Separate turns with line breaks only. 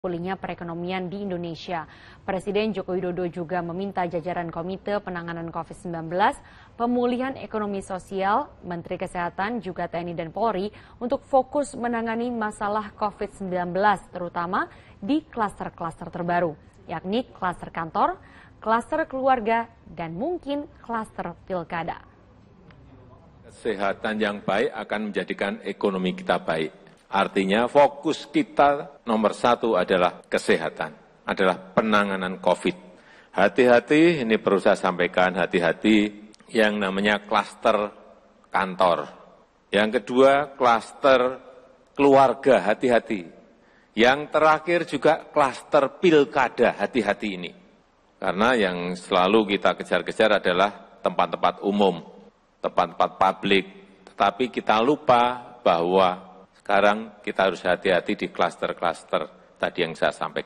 pulihnya perekonomian di Indonesia. Presiden Joko Widodo juga meminta jajaran Komite Penanganan COVID-19, Pemulihan Ekonomi Sosial, Menteri Kesehatan, juga TNI dan Polri untuk fokus menangani masalah COVID-19 terutama di klaster-klaster terbaru, yakni klaster kantor, klaster keluarga, dan mungkin klaster pilkada.
Kesehatan yang baik akan menjadikan ekonomi kita baik. Artinya fokus kita nomor satu adalah kesehatan, adalah penanganan COVID. Hati-hati, ini perlu saya sampaikan, hati-hati yang namanya klaster kantor. Yang kedua, klaster keluarga, hati-hati. Yang terakhir juga klaster pilkada, hati-hati ini. Karena yang selalu kita kejar-kejar adalah tempat-tempat umum, tempat-tempat publik. Tetapi kita lupa bahwa sekarang kita harus hati hati di klaster-klaster tadi yang saya sampaikan